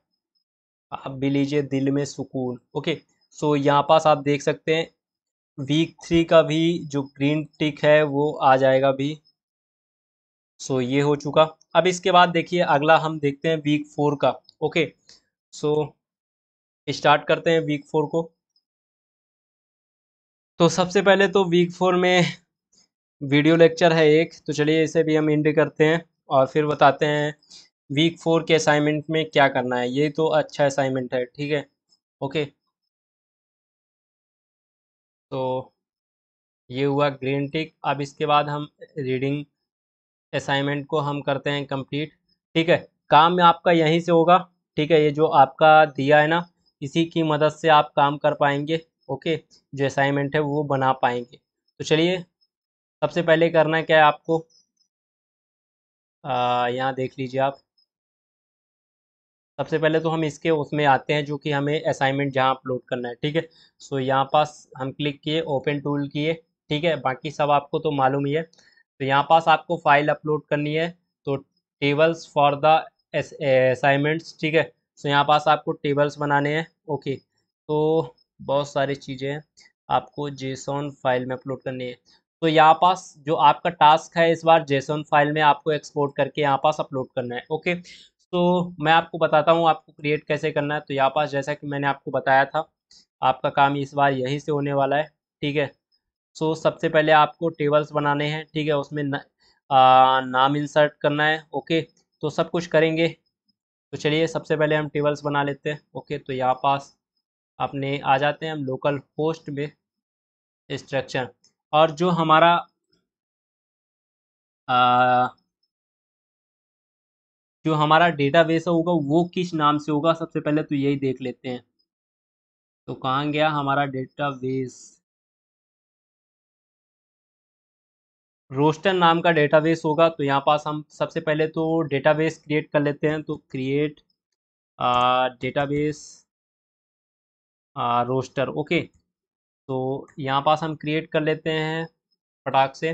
आप भी लीजिए दिल में सुकून ओके सो यहाँ पास आप देख सकते हैं वीक थ्री का भी जो ग्रीन टिक है वो आ जाएगा भी सो so, ये हो चुका अब इसके बाद देखिए अगला हम देखते हैं वीक फोर का ओके सो स्टार्ट करते हैं वीक फोर को तो सबसे पहले तो वीक फोर में वीडियो लेक्चर है एक तो चलिए इसे भी हम इंड करते हैं और फिर बताते हैं वीक फोर के असाइनमेंट में क्या करना है ये तो अच्छा असाइनमेंट है ठीक है ओके तो ये हुआ ग्रीन टिक अब इसके बाद हम रीडिंग असाइनमेंट को हम करते हैं कंप्लीट ठीक है काम आपका यहीं से होगा ठीक है ये जो आपका दिया है ना इसी की मदद से आप काम कर पाएंगे ओके जो असाइनमेंट है वो बना पाएंगे तो चलिए सबसे पहले करना क्या है आपको यहाँ देख लीजिए आप सबसे पहले तो हम इसके उसमें आते हैं जो कि हमें असाइनमेंट जहाँ अपलोड करना है ठीक है सो यहाँ पास हम क्लिक किए ओपन टूल किए ठीक है बाकी सब आपको तो मालूम ही है तो यहाँ पास आपको फाइल अपलोड करनी है तो टेबल्स फॉर द असाइनमेंट्स ठीक है सो यहाँ पास आपको टेबल्स बनाने हैं ओके तो बहुत सारी चीज़ें हैं आपको जेसॉन फाइल में अपलोड करनी है तो यहाँ पास जो आपका टास्क है इस बार जेसोन फाइल में आपको एक्सपोर्ट करके यहाँ पास अपलोड करना है ओके तो मैं आपको बताता हूँ आपको क्रिएट कैसे करना है तो यहाँ पास जैसा कि मैंने आपको बताया था आपका काम इस बार यहीं से होने वाला है ठीक है सो सबसे पहले आपको टेबल्स बनाने हैं ठीक है उसमें न, आ, नाम इंसर्ट करना है ओके तो सब कुछ करेंगे तो चलिए सबसे पहले हम टेबल्स बना लेते हैं ओके तो यहाँ पास अपने आ जाते हैं हम लोकल होस्ट में स्ट्रक्चर और जो हमारा जो हमारा डेटाबेस होगा वो किस नाम से होगा सबसे पहले तो यही देख लेते हैं तो कहाँ गया हमारा डेटाबेस रोस्टर नाम का डेटाबेस होगा तो यहाँ पास हम सबसे पहले तो डेटाबेस क्रिएट कर लेते हैं तो क्रिएट डेटाबेस रोस्टर ओके तो यहाँ पास हम क्रिएट कर लेते हैं फटाक से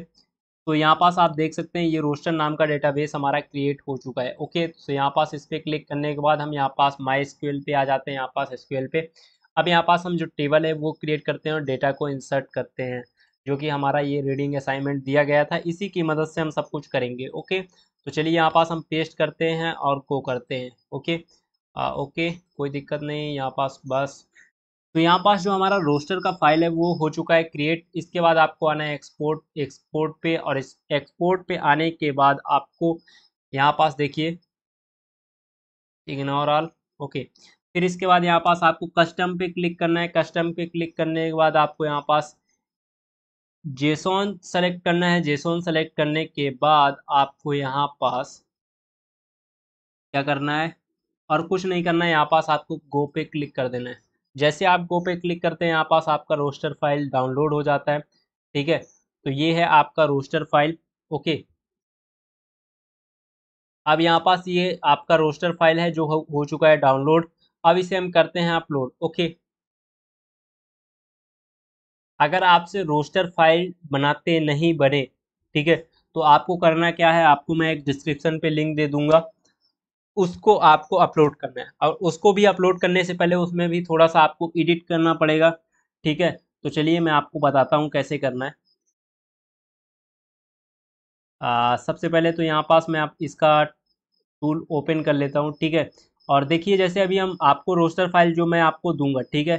तो यहाँ पास आप देख सकते हैं ये रोस्टर नाम का डेटाबेस हमारा क्रिएट हो चुका है ओके तो यहाँ पास इस पर क्लिक करने के बाद हम यहाँ पास माई एसक्यूएल पे आ जाते हैं यहाँ पास एसक्यूएल पे अब यहाँ पास हम जो टेबल है वो क्रिएट करते हैं और डेटा को इंसर्ट करते हैं जो कि हमारा ये रीडिंग असाइनमेंट दिया गया था इसी की मदद से हम सब कुछ करेंगे ओके तो चलिए यहाँ पास हम पेस्ट करते हैं और को करते हैं ओके आ, ओके कोई दिक्कत नहीं यहाँ पास बस तो यहाँ पास जो हमारा रोस्टर का फाइल है वो हो चुका है क्रिएट इसके बाद आपको आना है एक्सपोर्ट एक्सपोर्ट पे और इस एक्सपोर्ट पे आने के बाद आपको यहाँ पास देखिए इग्नोर ऑल ओके फिर इसके बाद यहाँ पास आपको कस्टम पे क्लिक करना है कस्टम पे क्लिक करने के बाद आपको यहाँ पास जेसोन सेलेक्ट करना है जेसोन सेलेक्ट करने के बाद आपको यहाँ पास क्या करना है और कुछ नहीं करना है यहाँ पास आपको गो पे क्लिक कर देना है जैसे आप गो पे क्लिक करते हैं यहाँ पास आपका रोस्टर फाइल डाउनलोड हो जाता है ठीक है तो ये है आपका रोस्टर फाइल ओके अब यहाँ पास ये आपका रोस्टर फाइल है जो हो, चुका है डाउनलोड अब इसे हम करते हैं अपलोड ओके अगर आपसे रोस्टर फाइल बनाते नहीं बने ठीक है तो आपको करना क्या है आपको मैं एक डिस्क्रिप्शन पे लिंक दे दूंगा उसको आपको अपलोड करना है और उसको भी अपलोड करने से पहले उसमें भी थोड़ा सा आपको एडिट करना पड़ेगा ठीक है तो चलिए मैं आपको बताता हूँ कैसे करना है आ, सबसे पहले तो यहाँ पास मैं आप इसका टूल ओपन कर लेता हूँ ठीक है और देखिए जैसे अभी हम आपको रोस्टर फाइल जो मैं आपको दूंगा ठीक है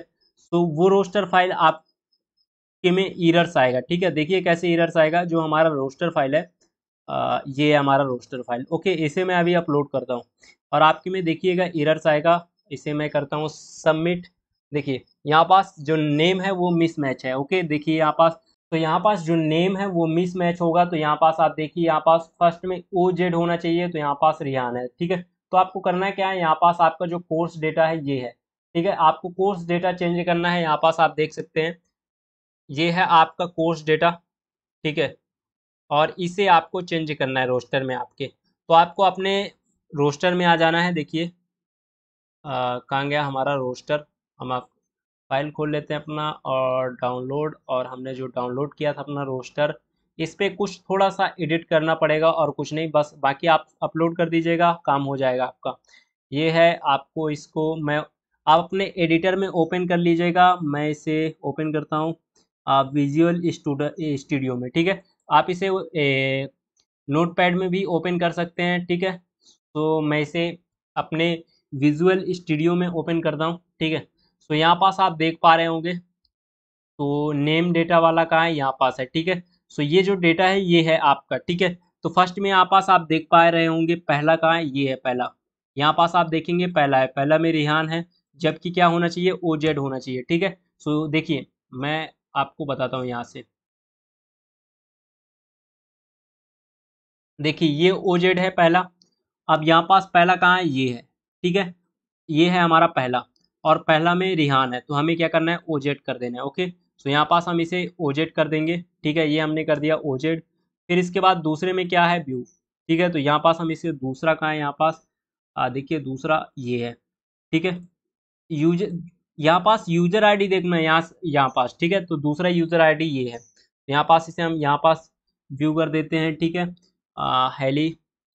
तो वो रोस्टर फाइल आप के में इरर्स आएगा ठीक है देखिए कैसे इरर्स आएगा जो हमारा रोस्टर फाइल है ये हमारा रोस्टर फाइल ओके इसे मैं अभी अपलोड करता हूँ और आपके में देखिएगा इरर्स आएगा इसे मैं करता हूँ सबमिट देखिए यहाँ पास जो नेम है वो मिस मैच है ओके देखिए यहाँ पास तो यहाँ पास जो नेम है वो मिस मैच होगा तो यहाँ पास आप देखिए यहाँ पास फर्स्ट में ओ जेड होना चाहिए तो यहाँ पास रिहान है ठीक है तो आपको करना क्या है यहाँ पास आपका जो कोर्स डेटा है ये है ठीक है आपको कोर्स डेटा चेंज करना है यहाँ पास आप देख सकते हैं ये है आपका कोर्स डेटा ठीक है और इसे आपको चेंज करना है रोस्टर में आपके तो आपको अपने रोस्टर में आ जाना है देखिए कहाँ गया हमारा रोस्टर हम आप फाइल खोल लेते हैं अपना और डाउनलोड और हमने जो डाउनलोड किया था अपना रोस्टर इस पर कुछ थोड़ा सा एडिट करना पड़ेगा और कुछ नहीं बस बाकी आप अपलोड कर दीजिएगा काम हो जाएगा आपका ये है आपको इसको मैं आप अपने एडिटर में ओपन कर लीजिएगा मैं इसे ओपन करता हूँ विजुअल स्टूडियो में ठीक है आप इसे नोट पैड में भी ओपन कर सकते हैं ठीक है तो मैं इसे अपने विजुअल स्टूडियो में ओपन करता हूँ ठीक है सो तो यहाँ पास आप देख पा रहे होंगे तो नेम डेटा वाला कहाँ है यहाँ पास है ठीक है सो तो ये जो डेटा है ये है आपका ठीक है तो फर्स्ट में यहाँ पास आप देख पा रहे होंगे पहला कहाँ है ये है पहला यहाँ पास आप देखेंगे पहला है पहला में रिहान है जबकि क्या होना चाहिए ओ जेड होना चाहिए ठीक है सो तो देखिए मैं आपको बताता हूँ यहाँ से देखिए ये ओ जेड है पहला अब यहाँ पास पहला कहाँ है ये है ठीक है ये है हमारा पहला और पहला में रिहान है तो हमें क्या करना है ओ जेड कर देना है ओके तो यहाँ पास हम इसे ओ जेड कर देंगे ठीक है ये हमने कर दिया ओ जेड फिर इसके बाद दूसरे में क्या है व्यू ठीक है तो यहाँ पास हम इसे दूसरा कहाँ है यहाँ पास देखिए दूसरा ये है ठीक है यूज यहाँ पास यूजर आईडी देखना है यहाँ यहाँ पास ठीक है तो दूसरा यूजर आईडी ये है यहाँ पास इसे हम यहाँ पास व्यू कर देते हैं ठीक है हैली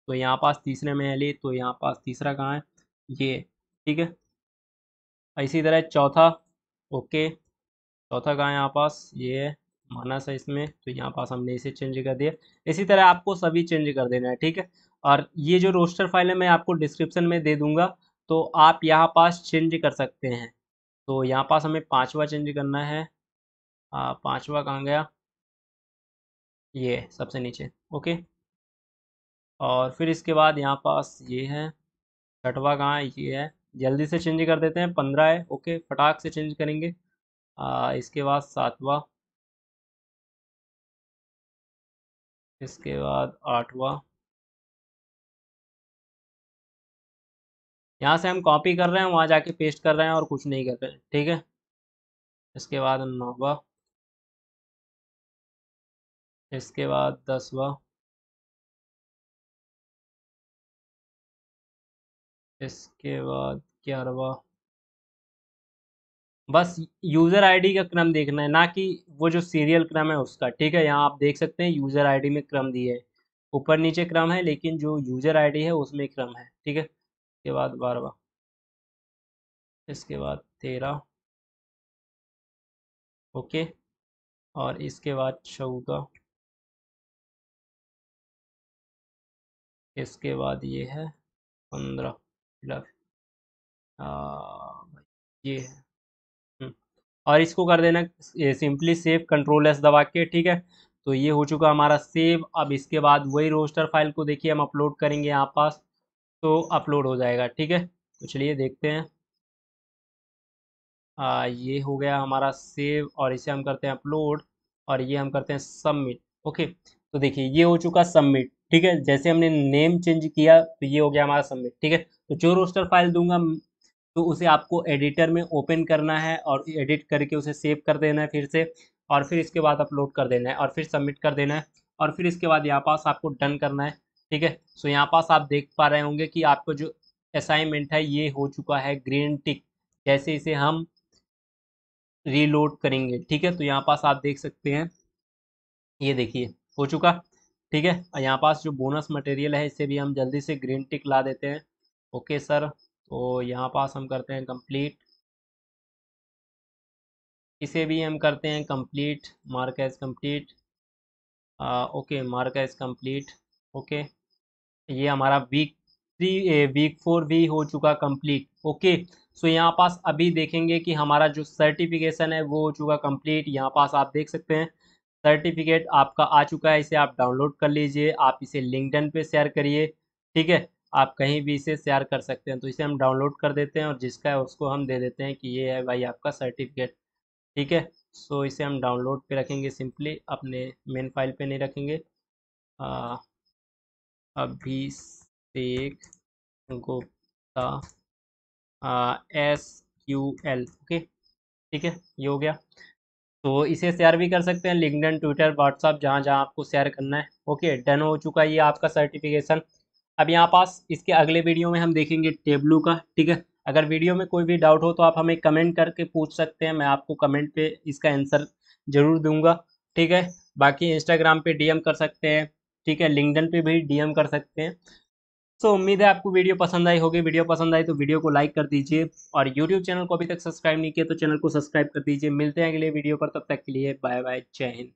तो यहाँ पास तीसरे में हेली तो यहाँ पास तीसरा कहाँ है ये ठीक है इसी तरह चौथा ओके चौथा कहाँ है यहाँ पास ये है मानस है इसमें तो यहाँ पास हमने इसे चेंज कर दिया इसी तरह आपको सभी चेंज कर देना है ठीक है और ये जो रोस्टर फाइल है मैं आपको डिस्क्रिप्शन में दे दूंगा तो आप यहाँ पास चेंज कर सकते हैं तो यहाँ पास हमें पाँचवा चेंज करना है पाँचवा कहाँ गया ये सबसे नीचे ओके और फिर इसके बाद यहाँ पास ये है छठवा कहाँ ये है जल्दी से चेंज कर देते हैं पंद्रह है ओके फटाक से चेंज करेंगे आ, इसके बाद सातवा इसके बाद आठवा यहाँ से हम कॉपी कर रहे हैं वहाँ जाके पेस्ट कर रहे हैं और कुछ नहीं कर रहे हैं ठीक है इसके बाद नौवा इसके बाद दसवा इसके बाद ग्यारहवा बस यूज़र आईडी का क्रम देखना है ना कि वो जो सीरियल क्रम है उसका ठीक है यहाँ आप देख सकते हैं यूज़र आईडी में क्रम दिए है ऊपर नीचे क्रम है लेकिन जो यूज़र आईडी है उसमें क्रम है ठीक है इसके बाद बारहवा इसके बाद तेरह ओके और इसके बाद चौदह इसके बाद ये है पंद्रह लव ये और इसको कर देना सिंपली सेव कंट्रोल एस दबा के ठीक है तो ये हो चुका हमारा सेव अब इसके बाद वही रोस्टर फाइल को देखिए हम अपलोड करेंगे यहाँ पास तो अपलोड हो जाएगा ठीक है तो चलिए देखते हैं आ, ये हो गया हमारा सेव और इसे हम करते हैं अपलोड और ये हम करते हैं सबमिट ओके तो देखिए ये हो चुका सबमिट ठीक है जैसे हमने नेम चेंज किया तो ये हो गया हमारा सबमिट ठीक है तो जो रोस्टर फाइल दूंगा तो उसे आपको एडिटर में ओपन करना है और एडिट करके उसे सेव कर देना है फिर से और फिर इसके बाद अपलोड कर देना है और फिर सबमिट कर देना है और फिर इसके बाद यहाँ पास आपको डन करना है ठीक है सो यहाँ पास आप देख पा रहे होंगे कि आपको जो असाइनमेंट है ये हो चुका है ग्रीन टिक जैसे इसे हम रीलोड करेंगे ठीक है तो यहाँ पास आप देख सकते हैं ये देखिए हो चुका ठीक है यहाँ पास जो बोनस मटेरियल है इसे भी हम जल्दी से ग्रीन टिक ला देते हैं ओके सर तो यहाँ पास हम करते हैं कंप्लीट इसे भी हम करते हैं complete mark as complete okay mark as complete okay ये हमारा वीक थ्री वीक फोर भी हो चुका कंप्लीट ओके सो यहाँ पास अभी देखेंगे कि हमारा जो सर्टिफिकेशन है वो हो चुका कंप्लीट यहाँ पास आप देख सकते हैं सर्टिफिकेट आपका आ चुका है इसे आप डाउनलोड कर लीजिए आप इसे लिंकडन पे शेयर करिए ठीक है आप कहीं भी इसे शेयर कर सकते हैं तो इसे हम डाउनलोड कर देते हैं और जिसका है उसको हम दे देते हैं कि ये है भाई आपका सर्टिफिकेट ठीक है सो इसे हम डाउनलोड पे रखेंगे सिंपली अपने मेन फाइल पे नहीं रखेंगे अभी Abhishek Gupta S Q L okay ठीक है ये हो गया तो इसे शेयर भी कर सकते हैं लिंकडन ट्विटर व्हाट्सअप जहाँ जहाँ आपको शेयर करना है ओके डन हो चुका है ये आपका सर्टिफिकेशन अब यहाँ पास इसके अगले वीडियो में हम देखेंगे टेबलू का ठीक है अगर वीडियो में कोई भी डाउट हो तो आप हमें कमेंट करके पूछ सकते हैं मैं आपको कमेंट पे इसका आंसर ज़रूर दूंगा ठीक है बाकी इंस्टाग्राम पे डीएम कर सकते हैं ठीक है लिंकडन पे भी डीएम कर सकते हैं सो so, उम्मीद है आपको वीडियो पसंद आई होगी वीडियो पसंद आई तो वीडियो को लाइक कर दीजिए और यूट्यूब चैनल को अभी तक सब्सक्राइब नहीं किया तो चैनल को सब्सक्राइब कर दीजिए मिलते हैं अगले वीडियो पर तब तक के लिए बाय बाय जय हिंद